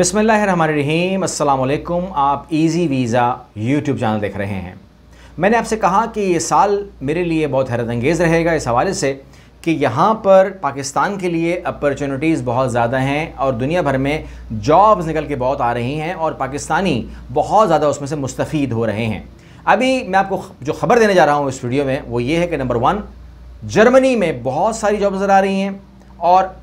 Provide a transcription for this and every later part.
अस्सलाम अल्लाम आप इजी वीज़ा यूट्यूब चैनल देख रहे हैं मैंने आपसे कहा कि ये साल मेरे लिए बहुत हैरत अंगेज़ रहेगा इस हवाले से कि यहाँ पर पाकिस्तान के लिए अपॉर्चुनिटीज़ बहुत ज़्यादा हैं और दुनिया भर में जॉब्स निकल के बहुत आ रही हैं और पाकिस्तानी बहुत ज़्यादा उसमें से मुस्तफ़ हो रहे हैं अभी मैं आपको जो खबर देने जा रहा हूँ इस वीडियो में वो ये है कि नंबर वन जर्मनी में बहुत सारी जॉब नज़र आ रही हैं और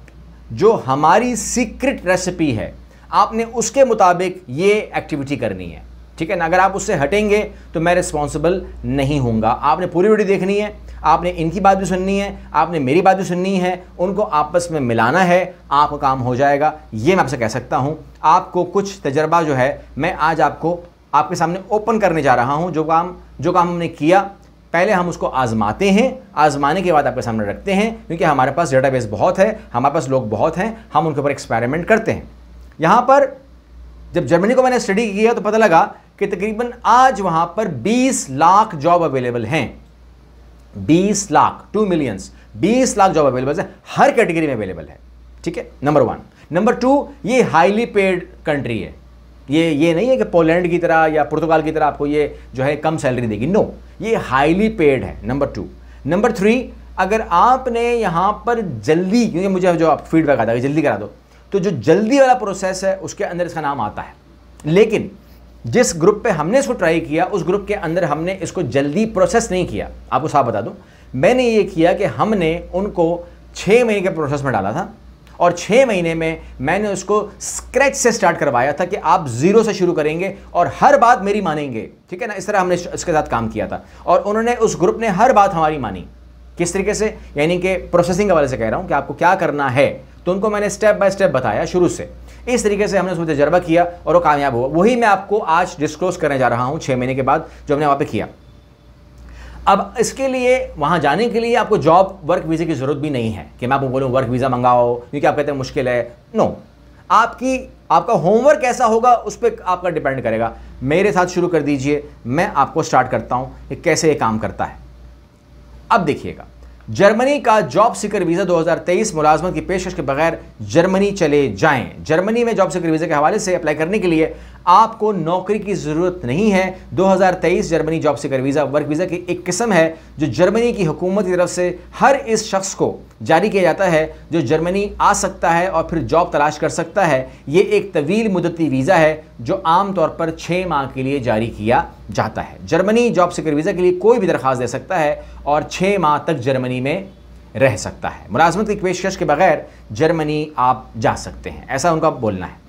जो हमारी सीक्रेट रेसिपी है आपने उसके मुताबिक ये एक्टिविटी करनी है ठीक है ना अगर आप उससे हटेंगे तो मैं रिस्पॉन्सिबल नहीं हूँगा आपने पूरी वीडियो देखनी है आपने इनकी बात भी सुननी है आपने मेरी बात भी सुननी है उनको आपस में मिलाना है आपका काम हो जाएगा ये मैं आपसे कह सकता हूँ आपको कुछ तजर्बा जो है मैं आज आपको आपके सामने ओपन करने जा रहा हूँ जो काम जो काम हमने किया पहले हम उसको आजमाते हैं आजमाने के बाद आपके सामने रखते हैं क्योंकि हमारे पास डेटाबेस बहुत है हमारे पास लोग बहुत हैं हम उनके ऊपर एक्सपेरिमेंट करते हैं यहाँ पर जब जर्मनी को मैंने स्टडी किया तो पता लगा कि तकरीबन आज वहाँ पर 20 लाख जॉब अवेलेबल हैं 20 lakh to millions 20 lakh job available है हर कैटेगरी में अवेलेबल है ठीक है नंबर वन नंबर टू ये हाईली पेड कंट्री है ये ये नहीं है कि पोलैंड की तरह या पुर्तगाल की तरह आपको ये जो है कम सैलरी देगी नो ये हाईली पेड है नंबर टू नंबर थ्री अगर आपने यहाँ पर जल्दी क्योंकि मुझे जो आप फीडबैक आता है जल्दी करा दो तो जो जल्दी वाला प्रोसेस है उसके अंदर इसका नाम आता है लेकिन जिस ग्रुप पे हमने इसको ट्राई किया उस ग्रुप के अंदर हमने इसको जल्दी प्रोसेस नहीं किया आपको साफ बता दूं मैंने ये किया कि हमने उनको छः महीने के प्रोसेस में डाला था और छः महीने में मैंने उसको स्क्रैच से स्टार्ट करवाया था कि आप ज़ीरो से शुरू करेंगे और हर बात मेरी मानेंगे ठीक है ना इस तरह हमने इसके साथ काम किया था और उन्होंने उस ग्रुप ने हर बात हमारी मानी किस तरीके से यानी कि प्रोसेसिंग के वाले से कह रहा हूँ कि आपको क्या करना है तो उनको मैंने स्टेप बाय स्टेप बताया शुरू से इस तरीके से हमने उसमें तजर्बा किया और वो कामयाब हुआ वही मैं आपको आज डिस्क्लोज करने जा रहा हूँ छः महीने के बाद जो हमने वहाँ पर किया अब इसके लिए वहाँ जाने के लिए आपको जॉब वर्क वीज़े की ज़रूरत भी नहीं है कि मैं आपको बोलूँ वर्क वीज़ा मंगाओ क्योंकि आप कहते हैं मुश्किल है नो आपकी आपका होमवर्क कैसा होगा उस पर आपका डिपेंड करेगा मेरे साथ शुरू कर दीजिए मैं आपको स्टार्ट करता हूँ कि कैसे ये काम करता है अब देखिएगा जर्मनी का जॉब सीकर वीज़ा 2023 मुलाजमत की पेशकश के बगैर जर्मनी चले जाएं जर्मनी में जॉब सीकर वीज़ा के हवाले से अप्लाई करने के लिए आपको नौकरी की ज़रूरत नहीं है 2023 Germany job seeker visa work visa की एक किस्म है जो जर्मनी की हुकूमत की तरफ से हर इस शख्स को जारी किया जाता है जो जर्मनी आ सकता है और फिर जॉब तलाश कर सकता है ये एक तवील मुदती वीज़ा है जो आमतौर पर छः माह के लिए जारी किया जाता है जर्मनी जॉब सीकर वीज़ा के लिए कोई भी दरख्वास्त दे सकता है और छः माह तक जर्मनी में रह सकता है मुलाजमत की पेशकश के बगैर जर्मनी आप जा सकते हैं ऐसा उनका बोलना है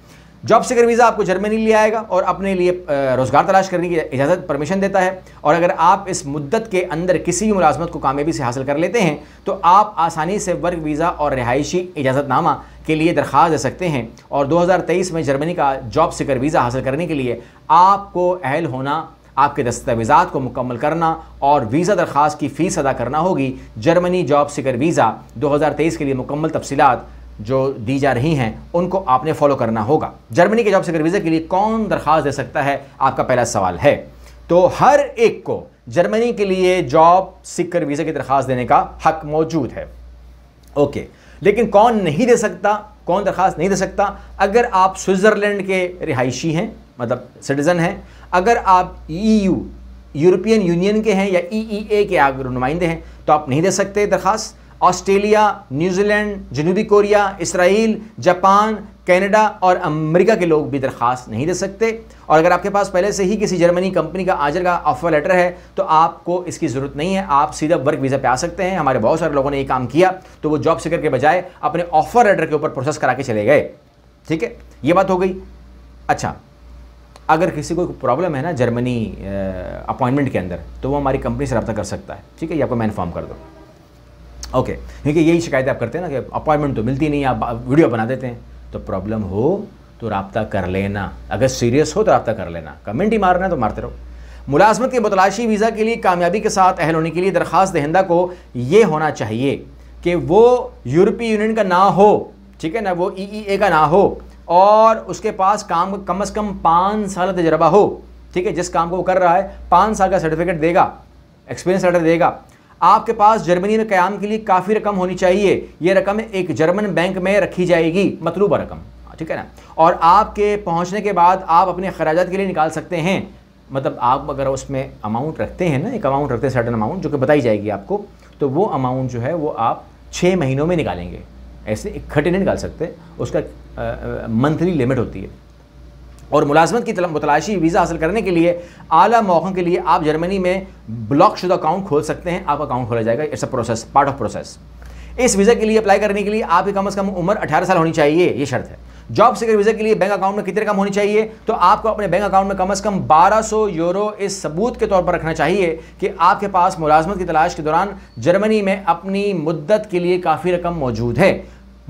जॉब सीकर वीज़ा आपको जर्मनी ले आएगा और अपने लिए रोज़गार तलाश करने की इजाज़त परमिशन देता है और अगर आप इस मुद्दत के अंदर किसी भी मुलाजमत को कामयाबी से हासिल कर लेते हैं तो आप आसानी से वर्क वीज़ा और रिहायशी इजाज़तनामा के लिए दरख्वास्त दे सकते हैं और 2023 में जर्मनी का जॉब सीकर वीज़ा हासिल करने के लिए आपको अहल होना आपके दस्तावेज़ा को मुकम्मल करना और वीज़ा दरख्वास्त की फ़ीस अदा करना होगी जर्मनी जॉब सीकर वीज़ा तेईस के लिए मुकम्मल तफसीत जो दी जा रही हैं उनको आपने फॉलो करना होगा जर्मनी के जॉब सीकर वीज़ा के लिए कौन दरख्वास्त दे सकता है आपका पहला सवाल है तो हर एक को जर्मनी के लिए जॉब सीकर वीज़ा की दरख्वास्त देने का हक मौजूद है ओके लेकिन कौन नहीं दे सकता कौन दरख्वास्त नहीं दे सकता अगर आप स्विट्ज़रलैंड के रिहायशी हैं मतलब सिटीज़न हैं अगर आप ई यूरोपियन यूनियन के हैं या ई e e के आगे नुमाइंदे हैं तो आप नहीं दे सकते दरख्वास्त ऑस्ट्रेलिया न्यूजीलैंड जनूबी कोरिया इसराइल जापान कनाडा और अमेरिका के लोग भी दरख्वास्त नहीं दे सकते और अगर आपके पास पहले से ही किसी जर्मनी कंपनी का आजर का ऑफर लेटर है तो आपको इसकी ज़रूरत नहीं है आप सीधा वर्क वीज़ा पे आ सकते हैं हमारे बहुत सारे लोगों ने ये काम किया तो वो जॉब सीकर के बजाय अपने ऑफर लेटर के ऊपर प्रोसेस करा के चले गए ठीक है ये बात हो गई अच्छा अगर किसी को प्रॉब्लम है ना जर्मनी अपॉइंटमेंट के अंदर तो वो हमारी कंपनी से रब्ता कर सकता है ठीक है ये आपको मैं इन्फॉर्म कर दूँ ओके क्योंकि यही शिकायतें आप करते हैं ना कि अपॉइंटमेंट तो मिलती नहीं आप वीडियो बना देते हैं तो प्रॉब्लम हो तो रबता कर लेना अगर सीरियस हो तो रबता कर लेना कमेंट ही मारना है तो मारते रहो मुलाजमत के बतलाशी वीज़ा के लिए कामयाबी के साथ अहल होने के लिए दरख्वास्त दहिंदा को ये होना चाहिए कि वो यूरोपीय यूनियन का ना हो ठीक है ना वो ई e ए e का ना हो और उसके पास काम कम अज़ कम पाँच साल का तजर्बा हो ठीक है जिस काम को वो कर रहा है पाँच साल का सर्टिफिकेट देगा एक्सपीरियंस लेटर देगा आपके पास जर्मनी में क्याम के लिए काफ़ी रकम होनी चाहिए यह रकम एक जर्मन बैंक में रखी जाएगी मतलूबा रकम हाँ, ठीक है ना और आपके पहुंचने के बाद आप अपने अखराज के लिए निकाल सकते हैं मतलब आप अगर उसमें अमाउंट रखते हैं ना एक अमाउंट रखते हैं सर्टन अमाउंट जो कि बताई जाएगी आपको तो वो अमाउंट जो है वो आप छः महीनों में निकालेंगे ऐसे इकट्ठे नहीं निकाल सकते उसका मंथली लिमिट होती है और मुलाजमत की मुतलाशी वीज़ा हासिल करने के लिए आला मौक़ों के लिए आप जर्मनी में ब्लॉक शुदा अकाउंट खोल सकते हैं आपका अकाउंट खोला जाएगा it's a process part of process इस वीज़ा के लिए अप्लाई करने के लिए आपकी कम अज़ कम उम्र अठारह साल होनी चाहिए ये शर्त है जॉब सिकर वीज़ा के लिए बैंक अकाउंट में कितने कम होनी चाहिए तो आपको अपने बैंक अकाउंट में कम अज़ कम 1200 यूरो इस सबूत के तौर पर रखना चाहिए कि आपके पास मुलाजमत की तलाश के दौरान जर्मनी में अपनी मुद्दत के लिए काफ़ी रकम मौजूद है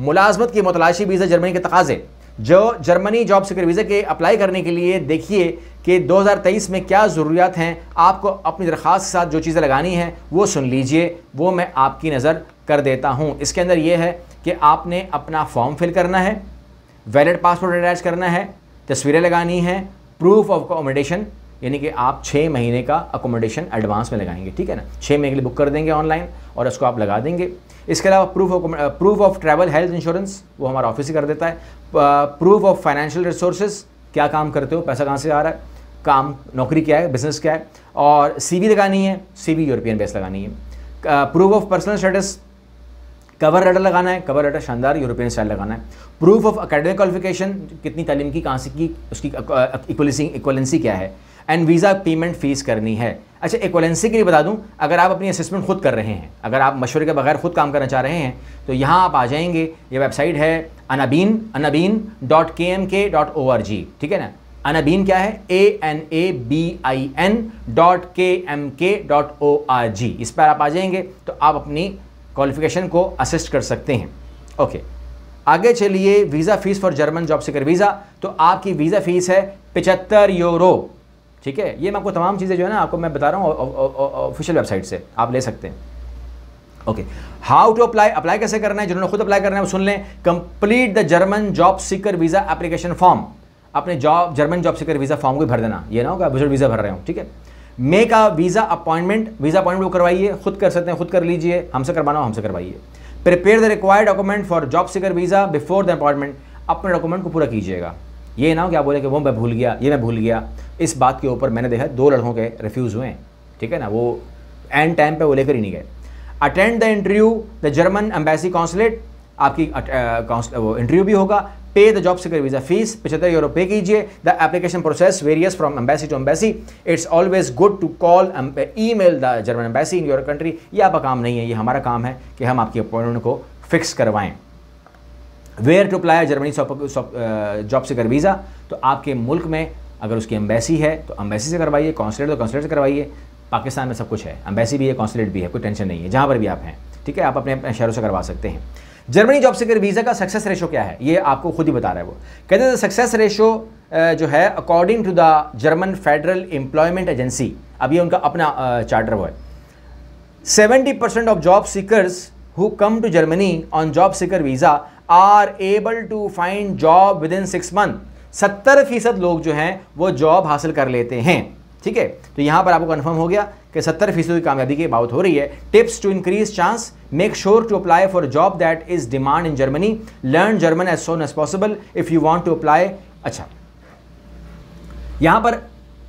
मुलाजमत की मुतलाशी वीज़ा जर्मनी के तकाजे जो जर्मनी जॉब सिकर वीज़ा के अप्लाई करने के लिए देखिए कि 2023 में क्या ज़रूरियात हैं आपको अपनी दरख्वास्त के साथ जो चीज़ें लगानी हैं वो सुन लीजिए वो मैं आपकी नज़र कर देता हूँ इसके अंदर ये है कि आपने अपना फॉर्म फिल करना है वैलिड पासपोर्ट अटैच करना है तस्वीरें लगानी हैं प्रूफ ऑफ अकोमोडेशन यानी कि आप छः महीने का अकोमोडेशन एडवांस में लगाएंगे ठीक है ना छः महीने के लिए बुक कर देंगे ऑनलाइन और उसको आप लगा देंगे इसके अलावा proof of proof of travel health insurance वो हमारा ऑफिस ही कर देता है प्रूफ ऑफ फाइनेंशियल रिसोर्सेज क्या काम करते हो पैसा कहाँ से आ रहा है काम नौकरी क्या है बिजनेस क्या है और सी लगानी है बी यूरोपियन बेस लगानी है proof of personal status cover letter लगाना है कवर लेटर शानदार यूरोपियन स्टाइल लगाना है प्रूफ ऑफ अकेडमिक क्वालिफिकेशन कितनी तालीम की कहाँ से की उसकी इक्वलेंसी uh, uh, क्या है एंड वीज़ा पेमेंट फ़ीस करनी है अच्छा इक्वलेंसी के लिए बता दूं अगर आप अपनी असेसमेंट खुद कर रहे हैं अगर आप मशवरे के बगैर खुद काम करना चाह रहे हैं तो यहाँ आप आ जाएंगे ये वेबसाइट है anabin anabin dot K M K dot O R G ठीक है ना अनाबीन क्या है A N A B I N dot K M K dot O R G इस पर आप आ जाएंगे तो आप अपनी क्वालिफिकेशन को असिस्ट कर सकते हैं ओके आगे चलिए visa fees for German job seeker visa तो आपकी वीज़ा फीस है पिचहत्तर यूरो ठीक है ये मैं आपको तमाम चीज़ें जो है ना आपको मैं बता रहा हूँ ऑफिशियल वेबसाइट से आप ले सकते हैं okay how to apply apply कैसे करना है जिन्होंने खुद अप्लाई करना है वो सुन लें complete the German job seeker visa application form अपने job German job seeker visa form को भर देना ये ना होगा बुजुर्ग वीज़ा भर रहे हो ठीक है make a visa appointment visa appointment वो करवाइए खुद कर सकते हैं खुद कर लीजिए हमसे करवाना हो हमसे करवाइए prepare the required document for job seeker visa before the appointment अपने डॉक्यूमेंट को पूरा कीजिएगा ये ना हो क्या बोले कि वो मैं भूल गया ये मैं भूल गया इस बात के ऊपर मैंने देखा दो लड़कों के रिफ्यूज़ हुए हैं ठीक है ना वो एंड टाइम पर वो लेकर ही नहीं गए attend the interview the German embassy consulate आपकी वो इंटरव्यू भी होगा pay the job seeker visa fees पचहत्तर यूरो पे कीजिए the application process varies from embassy to embassy it's always good to call email the German embassy in your country ये आपका काम नहीं है ये हमारा काम है कि हम आपकी अपॉइंटमेंट को फिक्स करवाएं where to apply Germany job seeker visa तो आपके मुल्क में अगर उसकी एम्बेसी है तो एम्बेसी से करवाइए कॉन्सुलेट तो कॉन्सुलेट से करवाइए पाकिस्तान में सब कुछ है एम्बेसी भी है कॉन्सुलेट भी है कोई टेंशन नहीं है जहाँ पर भी आप हैं ठीक है आप अपने अपने शहरों से करवा सकते हैं जर्मनी जॉब सिकर वीज़ा का सक्सेस रेशो क्या है ये आपको खुद ही बता रहा है वो कहते हैं सक्सेस रेशो uh, जो है according to the German federal employment agency अब ये उनका अपना चार्टर uh, वो है seventy percent of job seekers who come to Germany on job seeker visa are able to find job within six month सत्तर फीसद लोग जो हैं वो जॉब हासिल कर लेते हैं ठीक है तो यहाँ पर आपको कन्फर्म हो गया कि सत्तर फीसद की कामयाबी की बात हो रही है tips to increase chance make sure to apply for job that is demand in Germany learn German as soon as possible if you want to apply अच्छा यहाँ पर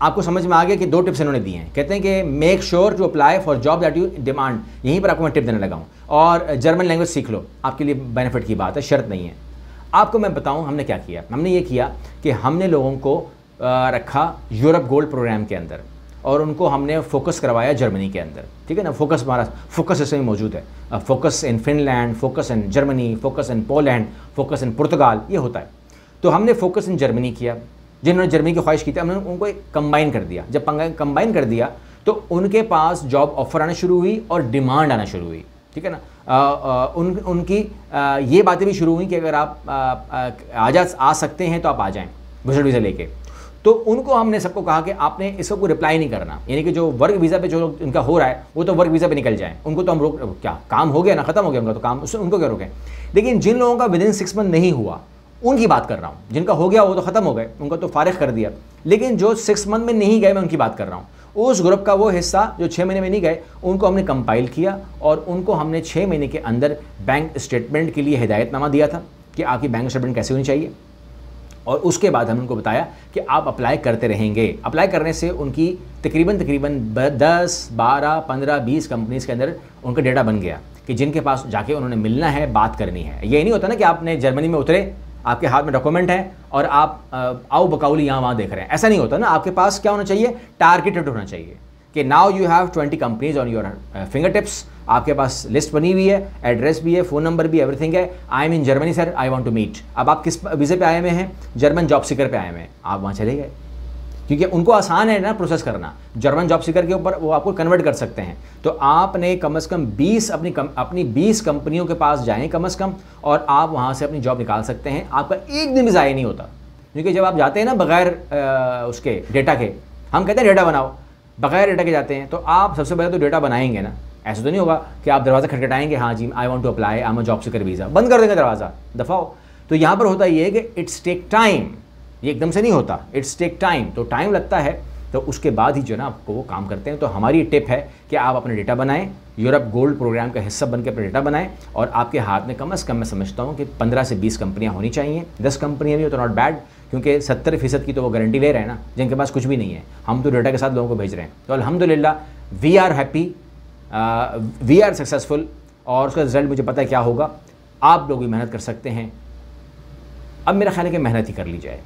आपको समझ में आ गया कि दो टिप्स इन्होंने दिए हैं कहते हैं कि make sure to apply for job that you demand यहीं पर आपको मैं टिप देने लगा हूँ और जर्मन लैंग्वेज सीख लो आपके लिए बेनिफिट की बात है शर्त नहीं है आपको मैं बताऊँ हमने क्या किया हमने ये किया कि हमने लोगों को रखा यूरोप गोल्ड प्रोग्राम के अंदर और उनको हमने फोकस करवाया जर्मनी के अंदर ठीक है ना फोकस हमारा फोकस इसमें मौजूद है focus in Finland focus in Germany focus in Poland focus in Portugal ये होता है तो हमने फोकस इन जर्मनी किया जिन्होंने जर्मनी की ख्वाहिश की थी हमने उनको कंबाइन कर दिया जब कंबाइन कर दिया तो उनके पास जॉब ऑफर आना शुरू हुई और डिमांड आना शुरू हुई ठीक है ना आ, आ, उन उनकी आ, ये बातें भी शुरू हुई कि अगर आप आ, आ, आ आ सकते हैं तो आप आ जाएं विजिट वीज़ा लेके तो उनको हमने सबको कहा कि आपने इसको कोई रिप्लाई नहीं करना यानी कि जो वर्क वीज़ा पे जो लोग उनका हो रहा है वो तो वर्क वीज़ा पे निकल जाए उनको तो हम रोक क्या काम हो गया ना ख़त्म हो गया उनका तो काम उससे उनको क्या रोकें लेकिन जिन लोगों का विद इन सिक्स मंथ नहीं हुआ उनकी बात कर रहा हूँ जिनका हो गया वो तो ख़त्म हो गए उनका तो फारिग कर दिया लेकिन जो सिक्स मंथ में नहीं गए मैं उनकी बात कर रहा हूँ उस ग्रुप का वो हिस्सा जो छः महीने में नहीं गए उनको हमने कंपाइल किया और उनको हमने छः महीने के अंदर बैंक स्टेटमेंट के लिए हिदायतनामा दिया था कि आपकी बैंक स्टेटमेंट कैसे होनी चाहिए और उसके बाद हमने उनको बताया कि आप अप्लाई करते रहेंगे अप्लाई करने से उनकी तकरीबन तकरीबन दस बारह पंद्रह बीस कंपनीज़ के अंदर उनका डेटा बन गया कि जिनके पास जाके उन्होंने मिलना है बात करनी है ये नहीं होता ना कि आपने जर्मनी में उतरे आपके हाथ में डॉक्यूमेंट है और आप आओ बकाउली यहाँ वहाँ देख रहे हैं ऐसा नहीं होता ना आपके पास क्या होना चाहिए टारगेटेड होना चाहिए कि now you have twenty companies on your fingertips आपके पास लिस्ट बनी हुई है एड्रेस भी है फ़ोन नंबर भी एवरीथिंग है I am in Germany sir I want to meet अब आप किस वीज़े पे आए हुए हैं जर्मन जॉब सीकर पे आए हुए हैं आप वहाँ चले गए क्योंकि उनको आसान है ना प्रोसेस करना जर्मन जॉब सीकर के ऊपर वो आपको कन्वर्ट कर सकते हैं तो आपने कम अज़ कम 20 अपनी कम अपनी 20 कंपनियों के पास जाएं कम अज़ कम और आप वहाँ से अपनी जॉब निकाल सकते हैं आपका एक दिन भी ज़ाया नहीं होता क्योंकि जब आप जाते हैं ना बगैर उसके डेटा के हम कहते हैं डेटा बनाओ बगैर डेटा के जाते हैं तो आप सबसे पहले तो डेटा बनाएंगे ना ऐसा तो नहीं होगा कि आप दरवाज़ा खटखटाएंगे हाँ जी I want to apply I am job seeker visa बंद कर देंगे दरवाज़ा दफाओ तो यहाँ पर होता ये है कि इट्स टेक टाइम ये एकदम से नहीं होता इट्स टेक टाइम तो टाइम लगता है तो उसके बाद ही जो है ना आपको वो काम करते हैं तो हमारी टिप है कि आप अपने डेटा बनाएं यूरोप गोल्ड प्रोग्राम का हिस्सा बनकर अपने डेटा बनाएं और आपके हाथ में कम अज़ कम मैं समझता हूँ कि 15 से 20 कंपनियाँ होनी चाहिए 10 कंपनियाँ भी हो तो नॉट बैड क्योंकि सत्तर फीसद की तो वो गारंटी ले रहे हैं ना जिनके पास कुछ भी नहीं है हम तो डेटा के साथ लोगों को भेज रहे हैं तो अलहमदिल्ला we are happy we are successful और उसका रिजल्ट मुझे पता है क्या होगा आप लोग भी मेहनत कर सकते हैं अब मेरा ख्याल है कि मेहनत ही कर ली जाए